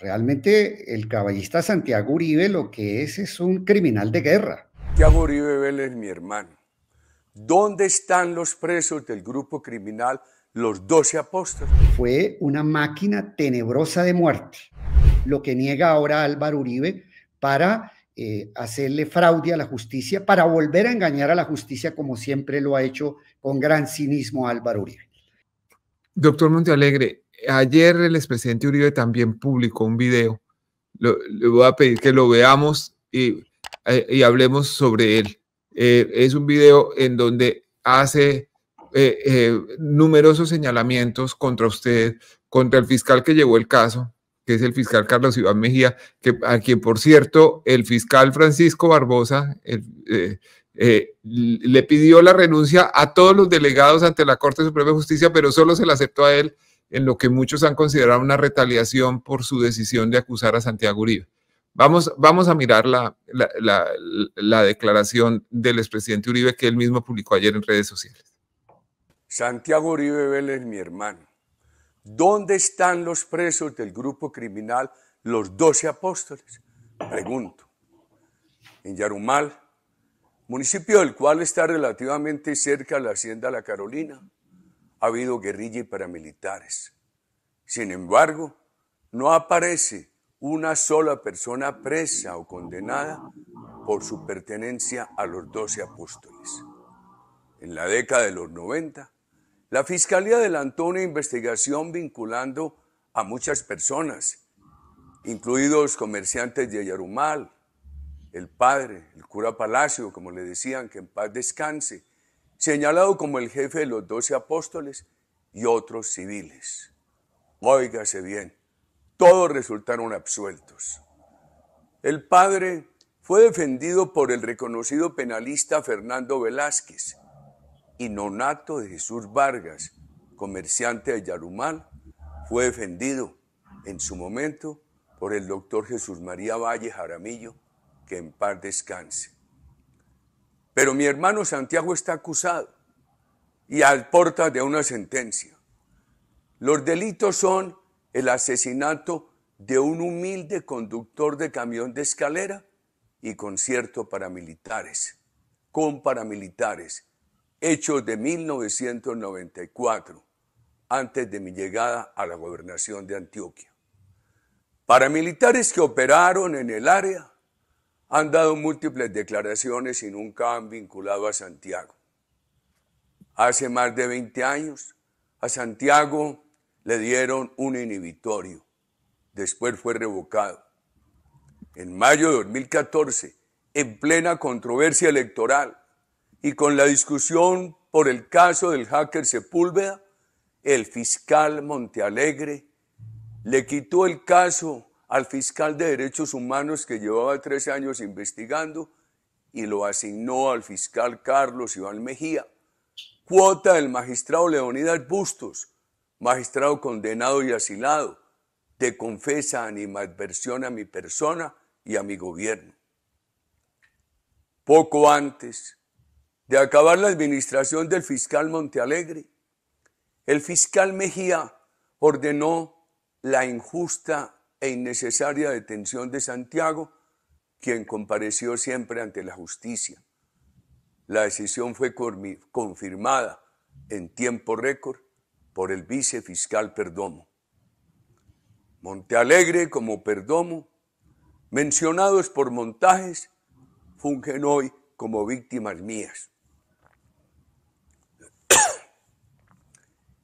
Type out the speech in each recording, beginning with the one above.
realmente el caballista Santiago Uribe lo que es es un criminal de guerra. Santiago Uribe Vélez, mi hermano. ¿Dónde están los presos del grupo criminal Los Doce Apóstoles? Fue una máquina tenebrosa de muerte, lo que niega ahora Álvaro Uribe para eh, hacerle fraude a la justicia, para volver a engañar a la justicia como siempre lo ha hecho con gran cinismo Álvaro Uribe. Doctor Montealegre, ayer el expresidente Uribe también publicó un video. le voy a pedir que lo veamos y, eh, hablemos sobre él. Eh, es un video en donde hace eh, numerosos señalamientos contra usted, contra el fiscal que llevó el caso, que es el fiscal Carlos Iván Mejía, que, a quien, por cierto, el fiscal Francisco Barbosa le pidió la renuncia a todos los delegados ante la Corte Suprema de Justicia, pero solo se la aceptó a él en lo que muchos han considerado una retaliación por su decisión de acusar a Santiago Uribe. Vamos, vamos a mirar la, la declaración del expresidente Uribe que él mismo publicó ayer en redes sociales. Santiago Uribe Vélez, mi hermano. ¿Dónde están los presos del grupo criminal Los Doce Apóstoles? Pregunto. En Yarumal, municipio del cual está relativamente cerca la Hacienda La Carolina ha habido guerrilla y paramilitares. Sin embargo, no aparece una sola persona presa o condenada por su pertenencia a los doce apóstoles. En la década de los 90, la Fiscalía adelantó una investigación vinculando a muchas personas, incluidos comerciantes de Yarumal, el padre, el cura Palacio, como le decían, que en paz descanse, señalado como el jefe de los doce apóstoles y otros civiles. Óigase bien, todos resultaron absueltos. El padre fue defendido por el reconocido penalista Fernando Velázquez y nonato de Jesús Vargas, comerciante de Yarumal, fue defendido en su momento por el doctor Jesús María Valle Jaramillo, que en paz descanse. Pero mi hermano Santiago está acusado y al porta de una sentencia. Los delitos son el asesinato de un humilde conductor de camión de escalera y concierto paramilitares, con paramilitares, hechos de 1994, antes de mi llegada a la gobernación de Antioquia. Paramilitares que operaron en el área han dado múltiples declaraciones y nunca han vinculado a Santiago. Hace más de 20 años a Santiago le dieron un inhibitorio, después fue revocado. En mayo de 2014, en plena controversia electoral y con la discusión por el caso del hacker Sepúlveda, el fiscal Montealegre le quitó el caso al fiscal de derechos humanos que llevaba tres años investigando y lo asignó al fiscal Carlos Iván Mejía. Cuota del magistrado Leonidas Bustos, magistrado condenado y asilado, de confesa animadversión a mi persona y a mi gobierno. Poco antes de acabar la administración del fiscal Montealegre, el fiscal Mejía ordenó la injusta e innecesaria detención de Santiago, quien compareció siempre ante la justicia. La decisión fue confirmada en tiempo récord por el vicefiscal Perdomo. Montealegre como Perdomo, mencionados por montajes, fungen hoy como víctimas mías.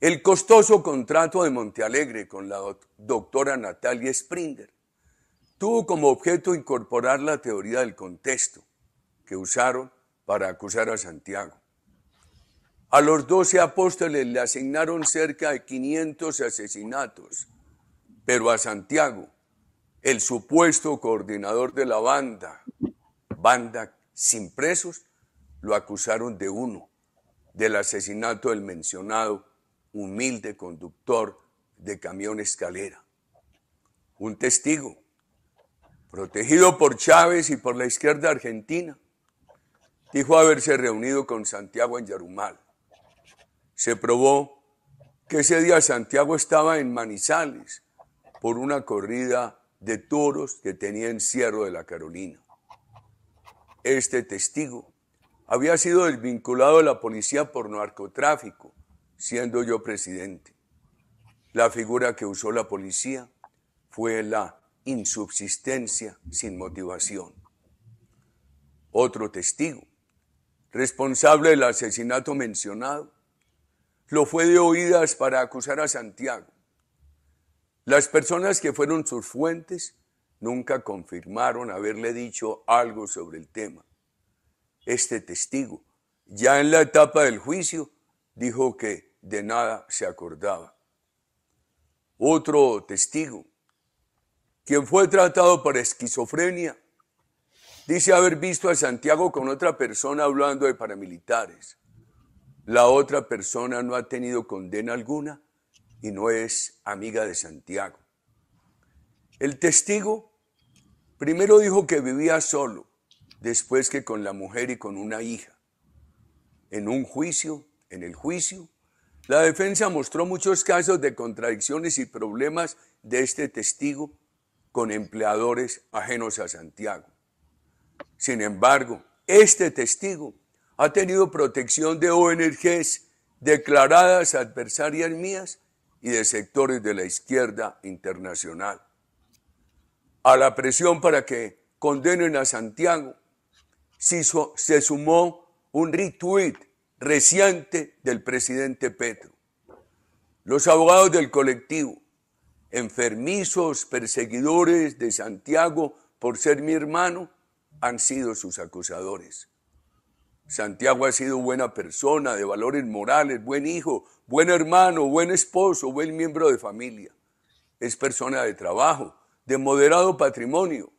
El costoso contrato de Montealegre con la doctora Natalia Springer tuvo como objeto incorporar la teoría del contexto que usaron para acusar a Santiago. A los doce apóstoles le asignaron cerca de 500 asesinatos, pero a Santiago, el supuesto coordinador de la banda, banda sin presos, lo acusaron de uno, del asesinato del mencionado humilde conductor de camión escalera. Un testigo, protegido por Chávez y por la izquierda argentina, dijo haberse reunido con Santiago en Yarumal. Se probó que ese día Santiago estaba en Manizales por una corrida de toros que tenía en Cierro de la Carolina. Este testigo había sido desvinculado de la policía por narcotráfico siendo yo presidente. La figura que usó la policía fue la insubsistencia sin motivación. Otro testigo, responsable del asesinato mencionado, lo fue de oídas para acusar a Santiago. Las personas que fueron sus fuentes nunca confirmaron haberle dicho algo sobre el tema. Este testigo, ya en la etapa del juicio, dijo que de nada se acordaba. Otro testigo, quien fue tratado por esquizofrenia, dice haber visto a Santiago con otra persona hablando de paramilitares. La otra persona no ha tenido condena alguna y no es amiga de Santiago. El testigo primero dijo que vivía solo, después que con la mujer y con una hija. En un juicio, en el juicio, la defensa mostró muchos casos de contradicciones y problemas de este testigo con empleadores ajenos a Santiago. Sin embargo, este testigo ha tenido protección de ONGs declaradas adversarias mías y de sectores de la izquierda internacional. A la presión para que condenen a Santiago se sumó un retweet reciente del presidente Petro. Los abogados del colectivo, enfermizos, perseguidores de Santiago por ser mi hermano, han sido sus acusadores. Santiago ha sido buena persona, de valores morales, buen hijo, buen hermano, buen esposo, buen miembro de familia. Es persona de trabajo, de moderado patrimonio,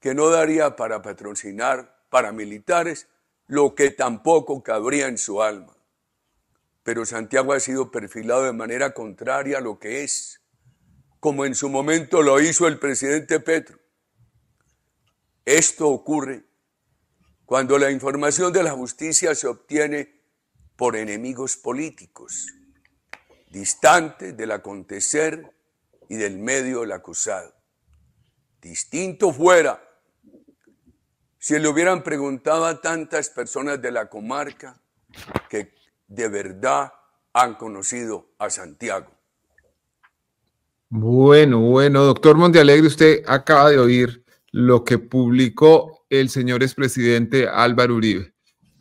que no daría para patrocinar paramilitares lo que tampoco cabría en su alma. Pero Santiago ha sido perfilado de manera contraria a lo que es, como en su momento lo hizo el presidente Petro. Esto ocurre cuando la información de la justicia se obtiene por enemigos políticos, distantes del acontecer y del medio del acusado. Distinto fuera si le hubieran preguntado a tantas personas de la comarca que de verdad han conocido a Santiago. Bueno, bueno, doctor Mondialegre, usted acaba de oír lo que publicó el señor expresidente Álvaro Uribe.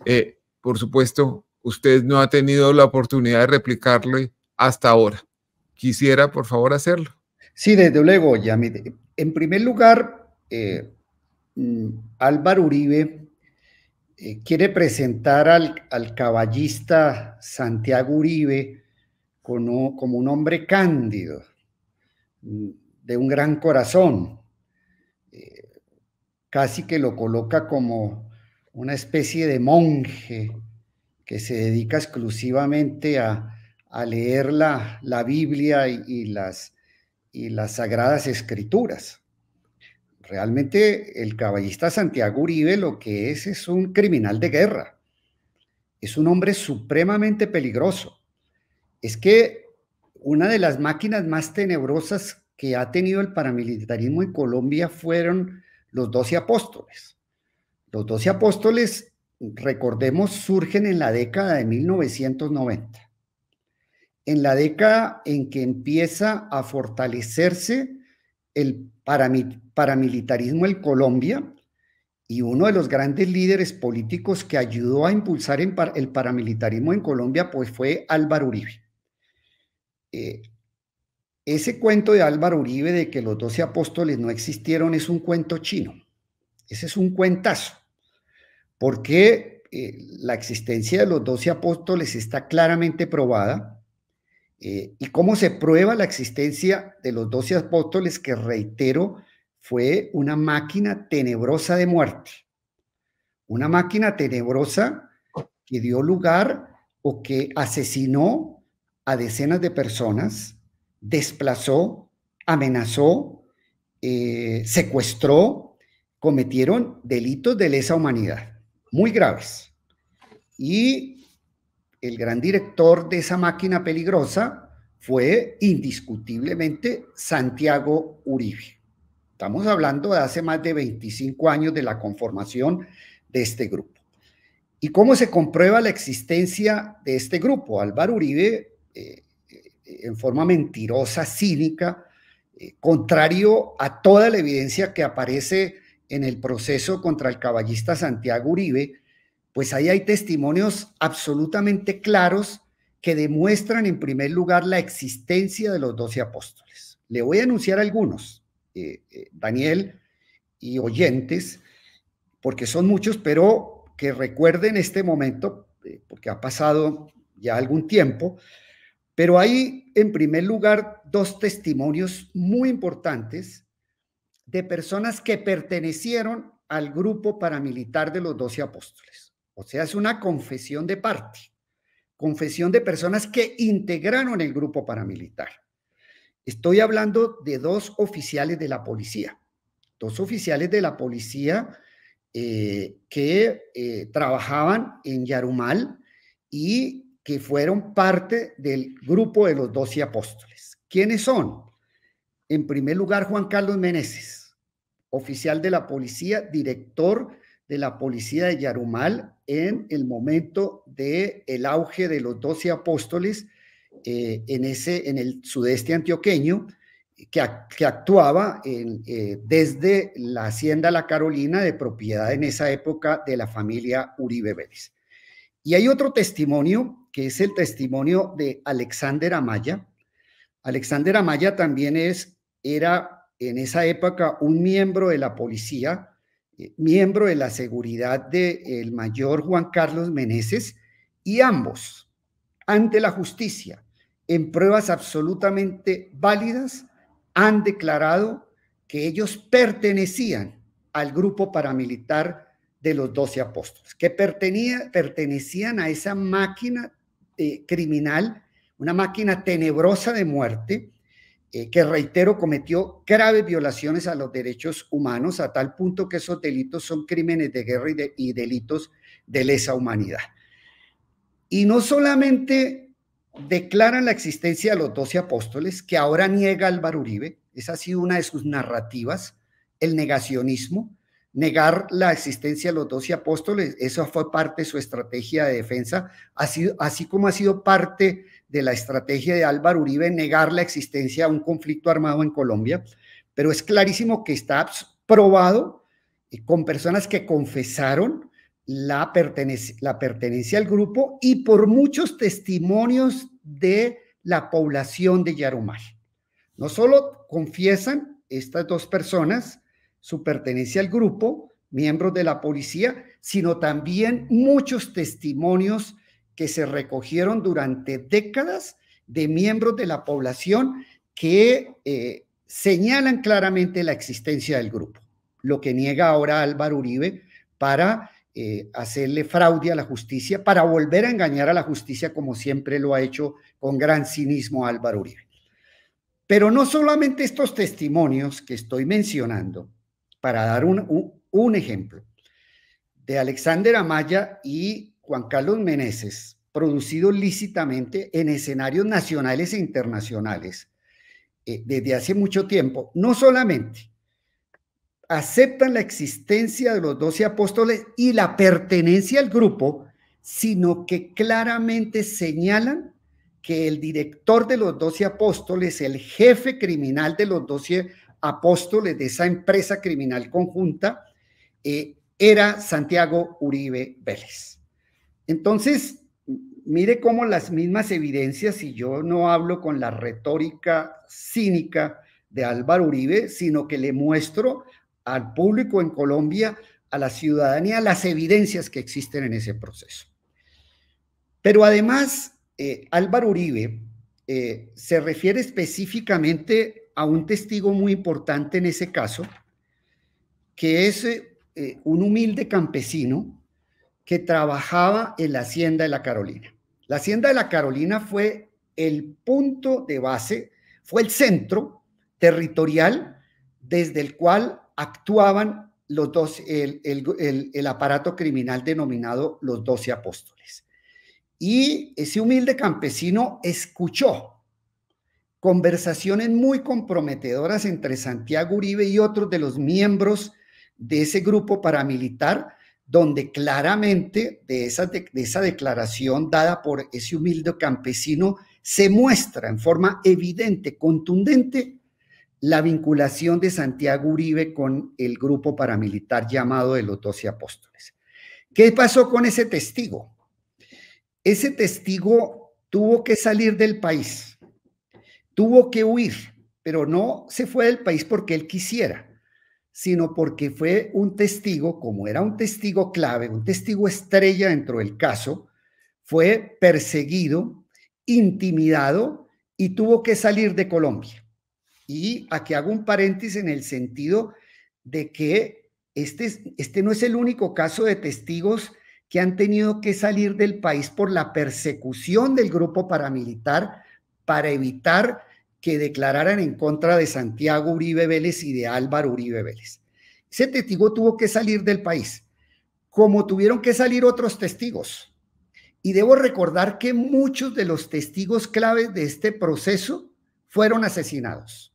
Eh, por supuesto, usted no ha tenido la oportunidad de replicarle hasta ahora. Quisiera, por favor, hacerlo. Sí, desde luego, ya. En primer lugar, eh, Mm, Álvaro Uribe eh, quiere presentar al, caballista Santiago Uribe como, un hombre cándido, mm, de un gran corazón. Eh, casi que lo coloca como una especie de monje que se dedica exclusivamente a, leer la, Biblia y, las, y las sagradas escrituras. Realmente el caballista Santiago Uribe lo que es es un criminal de guerra. Es un hombre supremamente peligroso. Es que una de las máquinas más tenebrosas que ha tenido el paramilitarismo en Colombia fueron los doce apóstoles. Los doce apóstoles, recordemos, surgen en la década de 1990 en la década en que empieza a fortalecerse el paramilitarismo paramilitarismo en Colombia y uno de los grandes líderes políticos que ayudó a impulsar el paramilitarismo en Colombia pues fue Álvaro Uribe. Eh, ese cuento de Álvaro Uribe de que los doce apóstoles no existieron es un cuento chino. Ese es un cuentazo. Porque eh, la existencia de los doce apóstoles está claramente probada. Eh, ¿Y cómo se prueba la existencia de los doce apóstoles? Que reitero, fue una máquina tenebrosa de muerte, una máquina tenebrosa que dio lugar o que asesinó a decenas de personas, desplazó, amenazó, eh, secuestró, cometieron delitos de lesa humanidad, muy graves. Y el gran director de esa máquina peligrosa fue indiscutiblemente Santiago Uribe. Estamos hablando de hace más de 25 años de la conformación de este grupo. ¿Y cómo se comprueba la existencia de este grupo? Álvaro Uribe, eh, eh, en forma mentirosa, cínica, eh, contrario a toda la evidencia que aparece en el proceso contra el caballista Santiago Uribe, pues ahí hay testimonios absolutamente claros que demuestran en primer lugar la existencia de los doce apóstoles. Le voy a anunciar algunos. Eh, eh, Daniel y oyentes, porque son muchos, pero que recuerden este momento, eh, porque ha pasado ya algún tiempo, pero hay en primer lugar dos testimonios muy importantes de personas que pertenecieron al grupo paramilitar de los doce apóstoles. O sea, es una confesión de parte, confesión de personas que integraron el grupo paramilitar. Estoy hablando de dos oficiales de la policía, dos oficiales de la policía eh, que eh, trabajaban en Yarumal y que fueron parte del grupo de los doce apóstoles. ¿Quiénes son? En primer lugar, Juan Carlos Meneses, oficial de la policía, director de la policía de Yarumal en el momento del el auge de los doce apóstoles eh, en, ese, en el sudeste antioqueño que, actuaba eh, desde la hacienda La Carolina de propiedad en esa época de la familia Uribe Vélez. Y hay otro testimonio que es el testimonio de Alexander Amaya. Alexander Amaya también es, era en esa época un miembro de la policía, eh, miembro de la seguridad del el mayor Juan Carlos Meneses, y ambos, ante la justicia, en pruebas absolutamente válidas, han declarado que ellos pertenecían al grupo paramilitar de los doce apóstoles, que pertenecían a esa máquina eh, criminal, una máquina tenebrosa de muerte, eh, que reitero cometió graves violaciones a los derechos humanos, a tal punto que esos delitos son crímenes de guerra y delitos de lesa humanidad. Y no solamente declara la existencia de los doce apóstoles, que ahora niega Álvaro Uribe, esa ha sido una de sus narrativas, el negacionismo, negar la existencia de los doce apóstoles, eso fue parte de su estrategia de defensa, así, así como ha sido parte de la estrategia de Álvaro Uribe negar la existencia de un conflicto armado en Colombia, pero es clarísimo que está probado eh, con personas que confesaron la, pertenencia, al grupo y por muchos testimonios de la población de Yarumal. No solo confiesan estas dos personas su pertenencia al grupo, miembros de la policía, sino también muchos testimonios que se recogieron durante décadas de miembros de la población que eh, señalan claramente la existencia del grupo, lo que niega ahora Álvaro Uribe para eh, hacerle fraude a la justicia para volver a engañar a la justicia como siempre lo ha hecho con gran cinismo Álvaro Uribe. Pero no solamente estos testimonios que estoy mencionando, para dar un, ejemplo, de Alexander Amaya y Juan Carlos Meneses, producidos lícitamente en escenarios nacionales e internacionales eh, desde hace mucho tiempo, no solamente aceptan la existencia de los doce apóstoles y la pertenencia al grupo, sino que claramente señalan que el director de los doce apóstoles, el jefe criminal de los doce apóstoles de esa empresa criminal conjunta, eh, era Santiago Uribe Vélez. Entonces, mire cómo las mismas evidencias, y yo no hablo con la retórica cínica de Álvaro Uribe, sino que le muestro al público en Colombia, a la ciudadanía, las evidencias que existen en ese proceso. Pero además, eh, Álvaro Uribe eh, se refiere específicamente a un testigo muy importante en ese caso, que es eh, un humilde campesino que trabajaba en la Hacienda de la Carolina. La Hacienda de la Carolina fue el punto de base, fue el centro territorial desde el cual actuaban los dos, el, aparato criminal denominado los doce apóstoles. Y ese humilde campesino escuchó conversaciones muy comprometedoras entre Santiago Uribe y otros de los miembros de ese grupo paramilitar, donde claramente de esa, de esa declaración dada por ese humilde campesino se muestra en forma evidente, contundente, la vinculación de Santiago Uribe con el grupo paramilitar llamado de los Doce Apóstoles. ¿Qué pasó con ese testigo? Ese testigo tuvo que salir del país, tuvo que huir, pero no se fue del país porque él quisiera, sino porque fue un testigo, como era un testigo clave, un testigo estrella dentro del caso, fue perseguido, intimidado y tuvo que salir de Colombia. Y aquí hago un paréntesis en el sentido de que este, este no es el único caso de testigos que han tenido que salir del país por la persecución del grupo paramilitar para evitar que declararan en contra de Santiago Uribe Vélez y de Álvaro Uribe Vélez. Ese testigo tuvo que salir del país, como tuvieron que salir otros testigos. Y debo recordar que muchos de los testigos claves de este proceso fueron asesinados.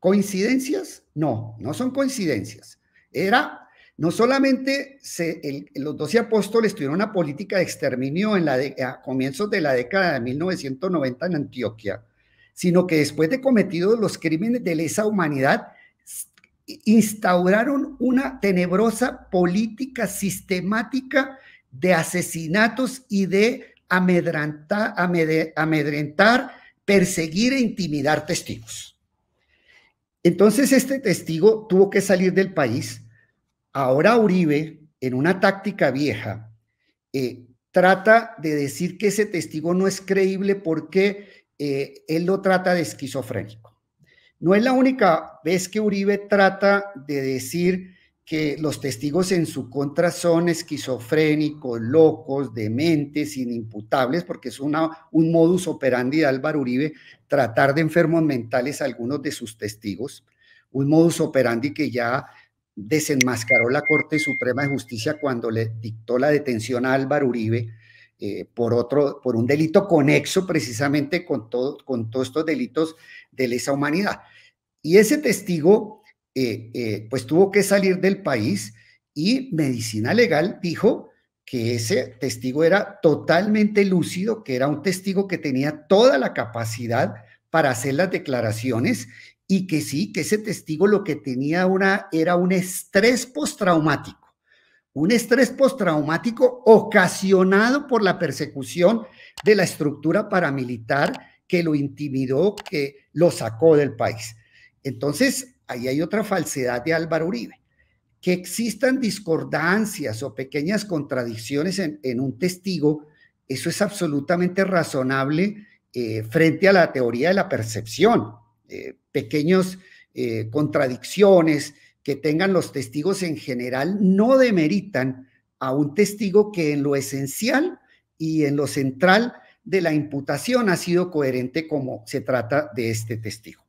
¿Coincidencias? No, no son coincidencias. Era, no solamente se, los doce apóstoles tuvieron una política de exterminio en la a comienzos de la década de 1990 en Antioquia, sino que después de cometidos los crímenes de lesa humanidad, instauraron una tenebrosa política sistemática de asesinatos y de amedrentar perseguir e intimidar testigos. Entonces este testigo tuvo que salir del país. Ahora Uribe, en una táctica vieja, eh, trata de decir que ese testigo no es creíble porque eh, él lo trata de esquizofrénico. No es la única vez que Uribe trata de decir que los testigos en su contra son esquizofrénicos, locos, dementes, inimputables, porque es un modus operandi de Álvaro Uribe tratar de enfermos mentales a algunos de sus testigos, un modus operandi que ya desenmascaró la Corte Suprema de Justicia cuando le dictó la detención a Álvaro Uribe eh, por, otro, por un delito conexo precisamente con, con todos estos delitos de lesa humanidad. Y ese testigo eh, eh, pues tuvo que salir del país y medicina legal dijo que ese testigo era totalmente lúcido, que era un testigo que tenía toda la capacidad para hacer las declaraciones y que sí, que ese testigo lo que tenía era un estrés postraumático, un estrés postraumático ocasionado por la persecución de la estructura paramilitar que lo intimidó, que lo sacó del país. Entonces, ahí hay otra falsedad de Álvaro Uribe. Que existan discordancias o pequeñas contradicciones en, un testigo, eso es absolutamente razonable eh, frente a la teoría de la percepción. Eh, pequeñas eh, contradicciones que tengan los testigos en general no demeritan a un testigo que en lo esencial y en lo central de la imputación ha sido coherente como se trata de este testigo.